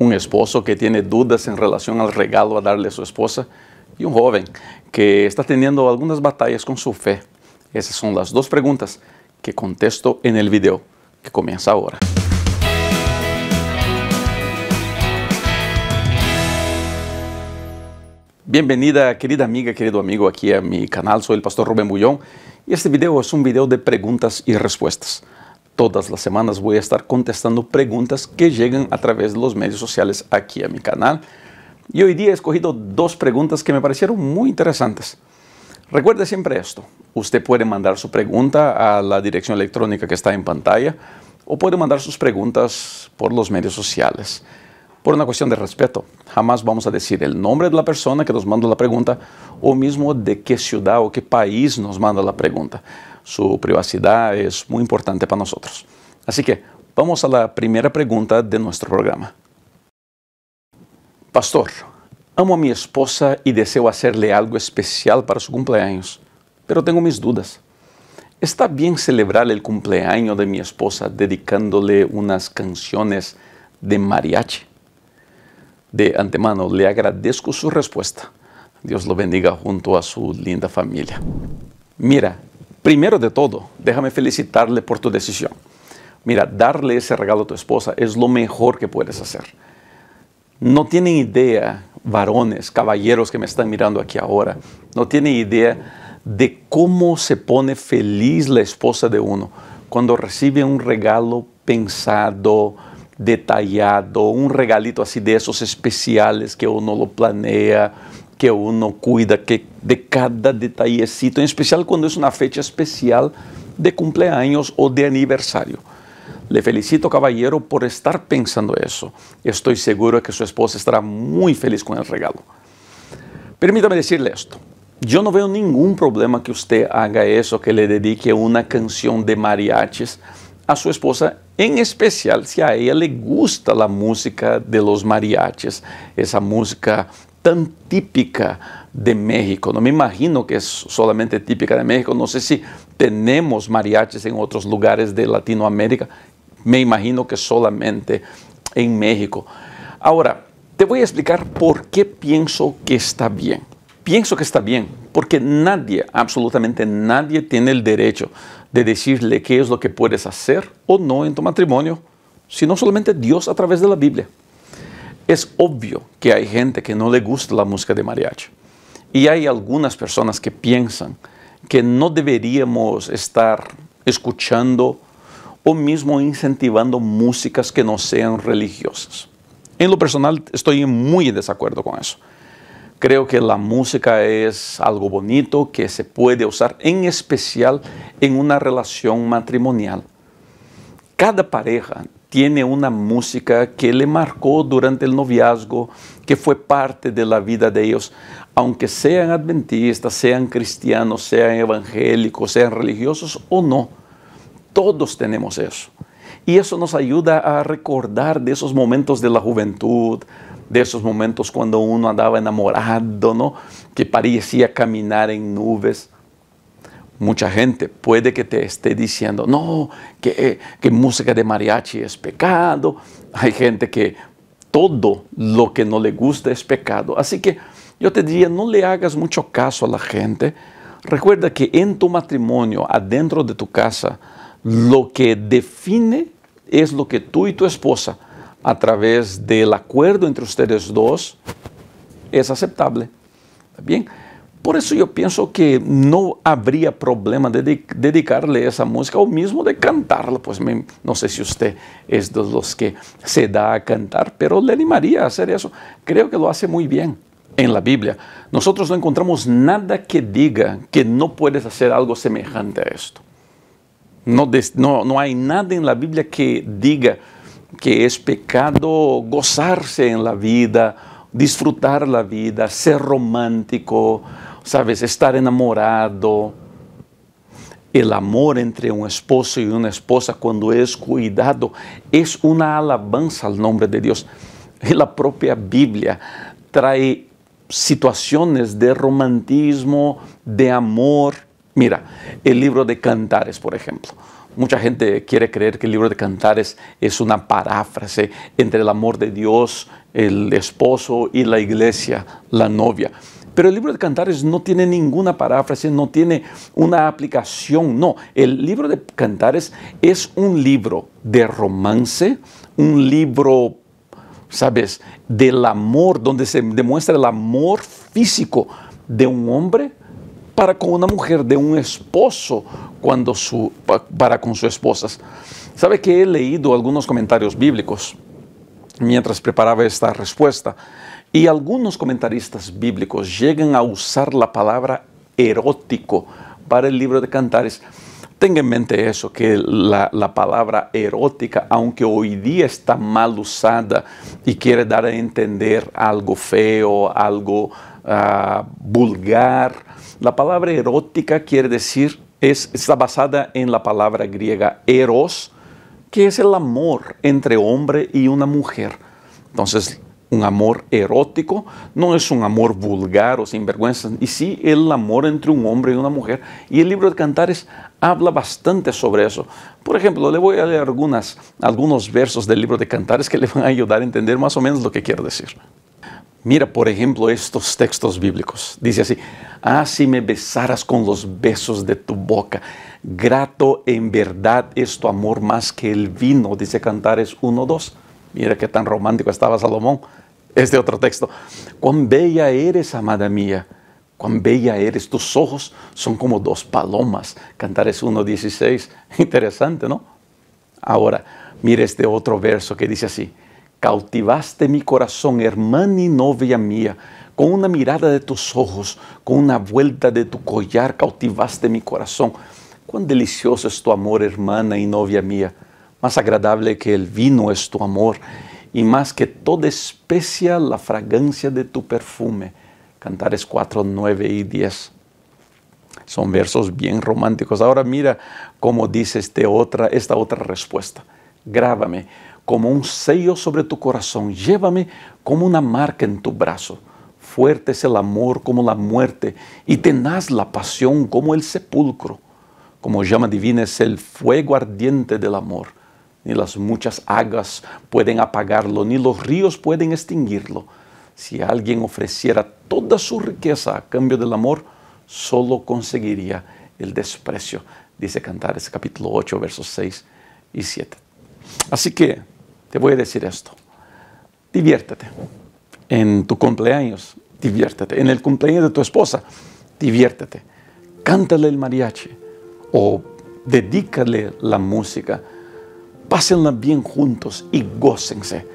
un esposo que tiene dudas en relación al regalo a darle a su esposa y un joven que está teniendo algunas batallas con su fe. Esas son las dos preguntas que contesto en el video que comienza ahora. Bienvenida querida amiga, querido amigo aquí a mi canal, soy el pastor Rubén Bullón y este video es un video de preguntas y respuestas. Todas las semanas voy a estar contestando preguntas que llegan a través de los medios sociales aquí a mi canal. Y hoy día he escogido dos preguntas que me parecieron muy interesantes. Recuerde siempre esto. Usted puede mandar su pregunta a la dirección electrónica que está en pantalla o puede mandar sus preguntas por los medios sociales. Por una cuestión de respeto, jamás vamos a decir el nombre de la persona que nos manda la pregunta o mismo de qué ciudad o qué país nos manda la pregunta su privacidad es muy importante para nosotros. Así que vamos a la primera pregunta de nuestro programa. Pastor, amo a mi esposa y deseo hacerle algo especial para su cumpleaños, pero tengo mis dudas. ¿Está bien celebrar el cumpleaños de mi esposa dedicándole unas canciones de mariachi? De antemano le agradezco su respuesta. Dios lo bendiga junto a su linda familia. Mira, Primero de todo, déjame felicitarle por tu decisión. Mira, darle ese regalo a tu esposa es lo mejor que puedes hacer. No tienen idea, varones, caballeros que me están mirando aquí ahora, no tienen idea de cómo se pone feliz la esposa de uno cuando recibe un regalo pensado, detallado, un regalito así de esos especiales que uno lo planea que uno cuida que de cada detallecito, en especial cuando es una fecha especial de cumpleaños o de aniversario. Le felicito, caballero, por estar pensando eso. Estoy seguro que su esposa estará muy feliz con el regalo. Permítame decirle esto. Yo no veo ningún problema que usted haga eso, que le dedique una canción de mariachis a su esposa, en especial si a ella le gusta la música de los mariachis, esa música tan típica de México. No me imagino que es solamente típica de México. No sé si tenemos mariachis en otros lugares de Latinoamérica. Me imagino que solamente en México. Ahora, te voy a explicar por qué pienso que está bien. Pienso que está bien porque nadie, absolutamente nadie, tiene el derecho de decirle qué es lo que puedes hacer o no en tu matrimonio, sino solamente Dios a través de la Biblia. Es obvio que hay gente que no le gusta la música de mariachi. Y hay algunas personas que piensan que no deberíamos estar escuchando o mismo incentivando músicas que no sean religiosas. En lo personal estoy muy en desacuerdo con eso. Creo que la música es algo bonito que se puede usar en especial en una relación matrimonial. Cada pareja tiene una música que le marcó durante el noviazgo, que fue parte de la vida de ellos, aunque sean adventistas, sean cristianos, sean evangélicos, sean religiosos o no. Todos tenemos eso. Y eso nos ayuda a recordar de esos momentos de la juventud, de esos momentos cuando uno andaba enamorado, ¿no? Que parecía caminar en nubes mucha gente puede que te esté diciendo, no, eh, que, música de mariachi es pecado. Hay gente que todo lo que no le gusta es pecado. Así que yo te diría, no le hagas mucho caso a la gente. Recuerda que en tu matrimonio, adentro de tu casa, lo que define es lo que tú y tu esposa, a través del acuerdo entre ustedes dos, es aceptable. ¿Está bien? Por eso yo pienso que no habría problema de dedicarle esa música o mismo de cantarla. Pues no sé si usted es de los que se da a cantar, pero le animaría a hacer eso. Creo que lo hace muy bien en la Biblia. Nosotros no encontramos nada que diga que no puedes hacer algo semejante a esto. No, no, no hay nada en la Biblia que diga que es pecado gozarse en la vida disfrutar la vida, ser romántico, ¿sabes? Estar enamorado. El amor entre un esposo y una esposa cuando es cuidado es una alabanza al nombre de Dios. La propia Biblia trae situaciones de romantismo, de amor. Mira, el libro de Cantares, por ejemplo. Mucha gente quiere creer que el libro de Cantares es una paráfrase entre el amor de Dios, el esposo y la iglesia, la novia. Pero el libro de Cantares no tiene ninguna paráfrasis, no tiene una aplicación, no. El libro de Cantares es un libro de romance, un libro, ¿sabes?, del amor, donde se demuestra el amor físico de un hombre para con una mujer, de un esposo cuando su, para con sus esposas ¿Sabe que he leído algunos comentarios bíblicos mientras preparaba esta respuesta? Y algunos comentaristas bíblicos llegan a usar la palabra erótico para el libro de Cantares. Tenga en mente eso, que la, palabra erótica, aunque hoy día está mal usada y quiere dar a entender algo feo, algo ah, vulgar, la palabra erótica quiere decir, es, está basada en la palabra griega eros, que es el amor entre hombre y una mujer. Entonces, un amor erótico, no es un amor vulgar o sinvergüenza, y sí el amor entre un hombre y una mujer. Y el libro de Cantares habla bastante sobre eso. Por ejemplo, le voy a leer algunos versos del libro de Cantares que le van a ayudar a entender más o menos lo que quiero decir. Mira, por ejemplo, estos textos bíblicos. Dice así, ah, si me besaras con los besos de tu boca, grato en verdad es tu amor más que el vino, dice Cantares 1.2. Mira qué tan romántico estaba Salomón. Este otro texto. Cuán bella eres, amada mía. Cuán bella eres. Tus ojos son como dos palomas. Cantares 1.16. Interesante, ¿no? Ahora, mira este otro verso que dice así. Cautivaste mi corazón, hermana y novia mía. Con una mirada de tus ojos, con una vuelta de tu collar, cautivaste mi corazón. Cuán delicioso es tu amor, hermana y novia mía más agradable que el vino es tu amor, y más que toda especia la fragancia de tu perfume. Cantares 4, 9 y 10. Son versos bien románticos. Ahora mira cómo dice este otra, esta otra respuesta. Grábame como un sello sobre tu corazón, llévame como una marca en tu brazo. Fuerte es el amor como la muerte y tenaz la pasión como el sepulcro. Como llama divina es el fuego ardiente del amor ni las muchas aguas pueden apagarlo, ni los ríos pueden extinguirlo. Si alguien ofreciera toda su riqueza a cambio del amor, solo conseguiría el desprecio, dice Cantares capítulo 8, versos 6 y 7. Así que te voy a decir esto, diviértete en tu cumpleaños, diviértete, en el cumpleaños de tu esposa, diviértete, cántale el mariachi o dedícale la música pásenla bien juntos y gócense.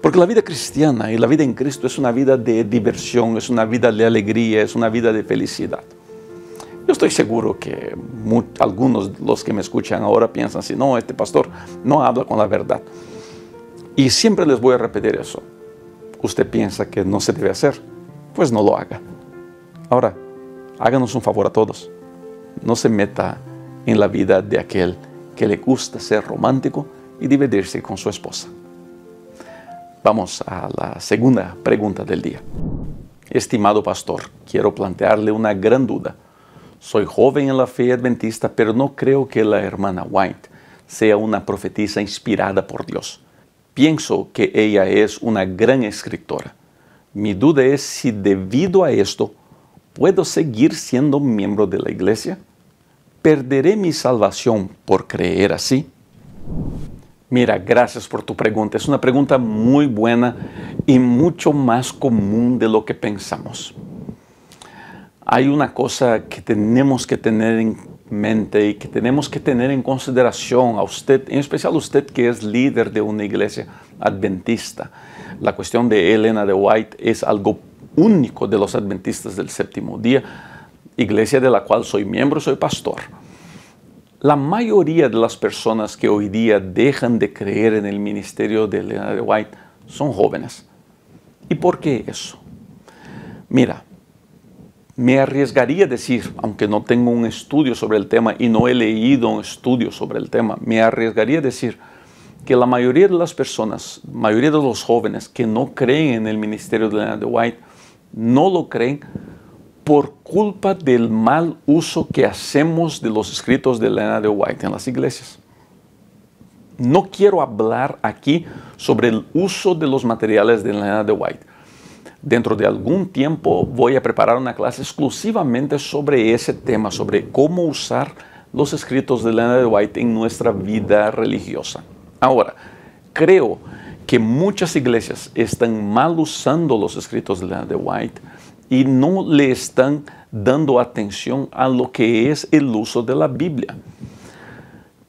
Porque la vida cristiana y la vida en Cristo es una vida de diversión, es una vida de alegría, es una vida de felicidad. Yo estoy seguro que algunos de los que me escuchan ahora piensan si no, este pastor no habla con la verdad. Y siempre les voy a repetir eso. Usted piensa que no se debe hacer, pues no lo haga. Ahora, háganos un favor a todos. No se meta en la vida de aquel que le gusta ser romántico, y dividirse con su esposa. Vamos a la segunda pregunta del día. Estimado pastor, quiero plantearle una gran duda. Soy joven en la fe adventista, pero no creo que la hermana White sea una profetisa inspirada por Dios. Pienso que ella es una gran escritora. Mi duda es si debido a esto puedo seguir siendo miembro de la iglesia. ¿Perderé mi salvación por creer así? Mira, gracias por tu pregunta. Es una pregunta muy buena y mucho más común de lo que pensamos. Hay una cosa que tenemos que tener en mente y que tenemos que tener en consideración a usted, en especial a usted que es líder de una iglesia adventista. La cuestión de Elena de White es algo único de los adventistas del séptimo día, iglesia de la cual soy miembro, soy pastor la mayoría de las personas que hoy día dejan de creer en el ministerio de Elena de White son jóvenes. ¿Y por qué eso? Mira, me arriesgaría a decir, aunque no tengo un estudio sobre el tema y no he leído un estudio sobre el tema, me arriesgaría a decir que la mayoría de las personas, mayoría de los jóvenes que no creen en el ministerio de Elena de White, no lo creen por culpa del mal uso que hacemos de los escritos de Elena de White en las iglesias. No quiero hablar aquí sobre el uso de los materiales de Elena de White. Dentro de algún tiempo voy a preparar una clase exclusivamente sobre ese tema, sobre cómo usar los escritos de Elena de White en nuestra vida religiosa. Ahora, creo que muchas iglesias están mal usando los escritos de Elena de White y no le están dando atención a lo que es el uso de la Biblia.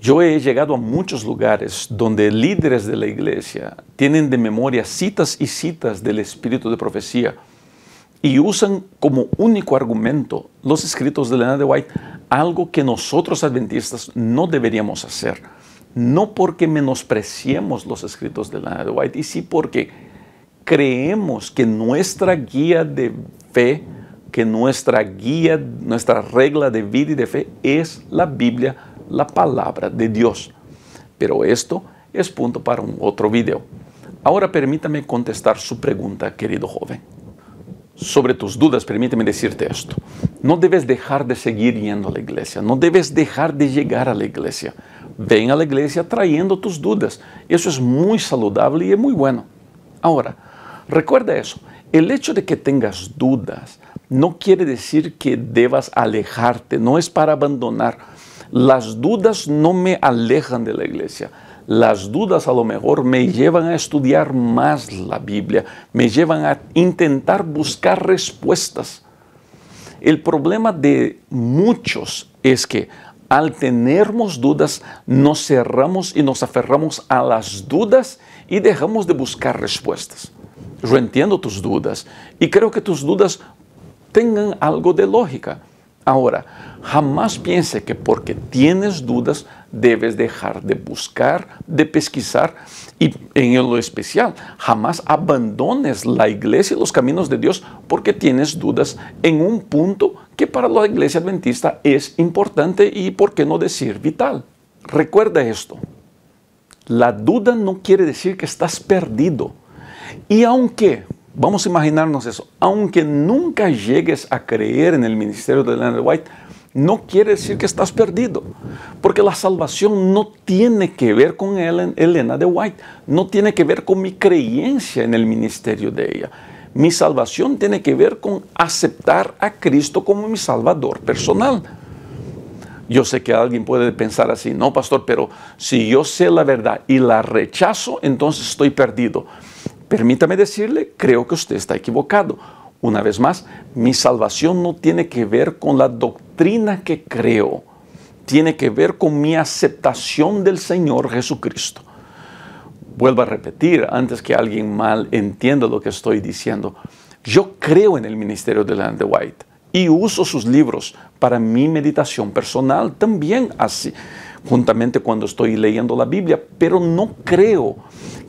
Yo he llegado a muchos lugares donde líderes de la iglesia tienen de memoria citas y citas del espíritu de profecía y usan como único argumento los escritos de Lena de White, algo que nosotros adventistas no deberíamos hacer. No porque menospreciemos los escritos de Lena de White, y sí porque creemos que nuestra guía de fe, que nuestra guía, nuestra regla de vida y de fe es la Biblia, la palabra de Dios. Pero esto es punto para un otro video. Ahora permítame contestar su pregunta, querido joven. Sobre tus dudas, permítame decirte esto. No debes dejar de seguir yendo a la iglesia, no debes dejar de llegar a la iglesia. Ven a la iglesia trayendo tus dudas. Eso es muy saludable y es muy bueno. Ahora, Recuerda eso, el hecho de que tengas dudas no quiere decir que debas alejarte, no es para abandonar. Las dudas no me alejan de la iglesia. Las dudas a lo mejor me llevan a estudiar más la Biblia, me llevan a intentar buscar respuestas. El problema de muchos es que al tenermos dudas nos cerramos y nos aferramos a las dudas y dejamos de buscar respuestas yo entiendo tus dudas y creo que tus dudas tengan algo de lógica. Ahora, jamás piense que porque tienes dudas debes dejar de buscar, de pesquisar y en lo especial, jamás abandones la iglesia y los caminos de Dios porque tienes dudas en un punto que para la iglesia adventista es importante y, por qué no decir, vital. Recuerda esto, la duda no quiere decir que estás perdido y aunque, vamos a imaginarnos eso, aunque nunca llegues a creer en el ministerio de de White, no quiere decir que estás perdido, porque la salvación no tiene que ver con Elena de White, no tiene que ver con mi creencia en el ministerio de ella. Mi salvación tiene que ver con aceptar a Cristo como mi salvador personal. Yo sé que alguien puede pensar así, no, pastor, pero si yo sé la verdad y la rechazo, entonces estoy perdido. Permítame decirle, creo que usted está equivocado. Una vez más, mi salvación no tiene que ver con la doctrina que creo, tiene que ver con mi aceptación del Señor Jesucristo. Vuelvo a repetir, antes que alguien mal entienda lo que estoy diciendo, yo creo en el ministerio de Land White y uso sus libros para mi meditación personal también así juntamente cuando estoy leyendo la Biblia, pero no creo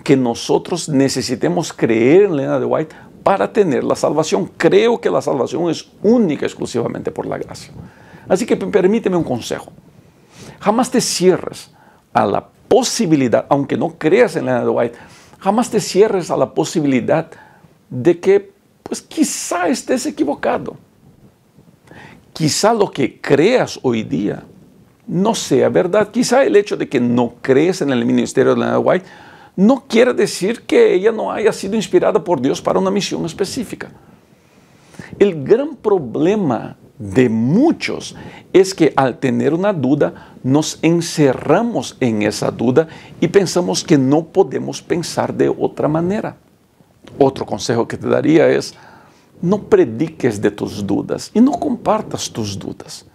que nosotros necesitemos creer en lena de White para tener la salvación. Creo que la salvación es única exclusivamente por la gracia. Así que permíteme un consejo. Jamás te cierres a la posibilidad, aunque no creas en lena de White, jamás te cierres a la posibilidad de que, pues quizá estés equivocado. Quizá lo que creas hoy día no sea verdad. Quizá el hecho de que no crees en el ministerio de la White no quiere decir que ella no haya sido inspirada por Dios para una misión específica. El gran problema de muchos es que al tener una duda nos encerramos en esa duda y pensamos que no podemos pensar de otra manera. Otro consejo que te daría es, no prediques de tus dudas y no compartas tus dudas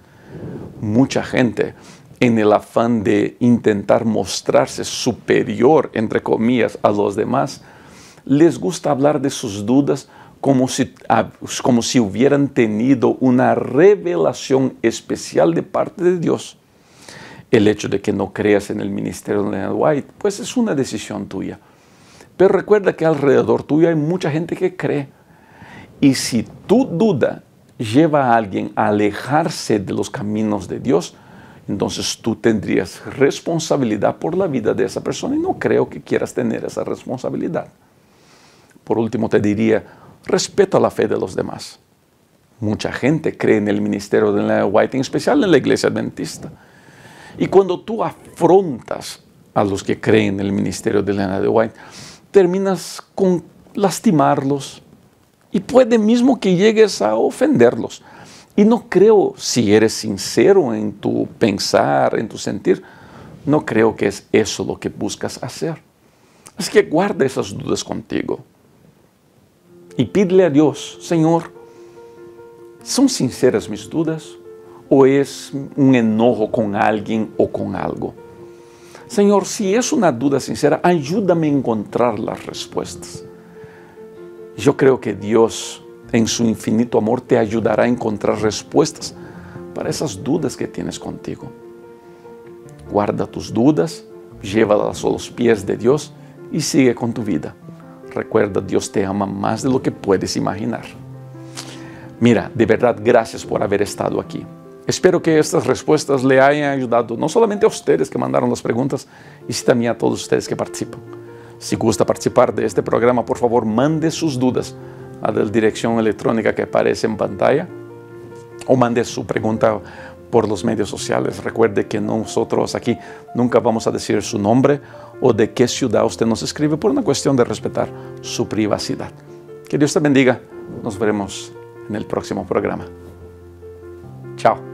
mucha gente en el afán de intentar mostrarse superior, entre comillas, a los demás, les gusta hablar de sus dudas como si, como si hubieran tenido una revelación especial de parte de Dios. El hecho de que no creas en el ministerio de Leonard White, pues es una decisión tuya. Pero recuerda que alrededor tuyo hay mucha gente que cree. Y si tú dudas, lleva a alguien a alejarse de los caminos de Dios, entonces tú tendrías responsabilidad por la vida de esa persona y no creo que quieras tener esa responsabilidad. Por último, te diría, respeta la fe de los demás. Mucha gente cree en el ministerio de la White, en especial en la iglesia adventista. Y cuando tú afrontas a los que creen en el ministerio de Elena de White, terminas con lastimarlos, y puede mismo que llegues a ofenderlos. Y no creo, si eres sincero en tu pensar, en tu sentir, no creo que es eso lo que buscas hacer. Así que guarda esas dudas contigo y pídele a Dios, Señor, ¿son sinceras mis dudas o es un enojo con alguien o con algo? Señor, si es una duda sincera, ayúdame a encontrar las respuestas. Yo creo que Dios en su infinito amor te ayudará a encontrar respuestas para esas dudas que tienes contigo. Guarda tus dudas, llévalas a los pies de Dios y sigue con tu vida. Recuerda, Dios te ama más de lo que puedes imaginar. Mira, de verdad, gracias por haber estado aquí. Espero que estas respuestas le hayan ayudado no solamente a ustedes que mandaron las preguntas, y también a todos ustedes que participan. Si gusta participar de este programa, por favor, mande sus dudas a la dirección electrónica que aparece en pantalla o mande su pregunta por los medios sociales. Recuerde que nosotros aquí nunca vamos a decir su nombre o de qué ciudad usted nos escribe por una cuestión de respetar su privacidad. Que Dios te bendiga. Nos veremos en el próximo programa. Chao.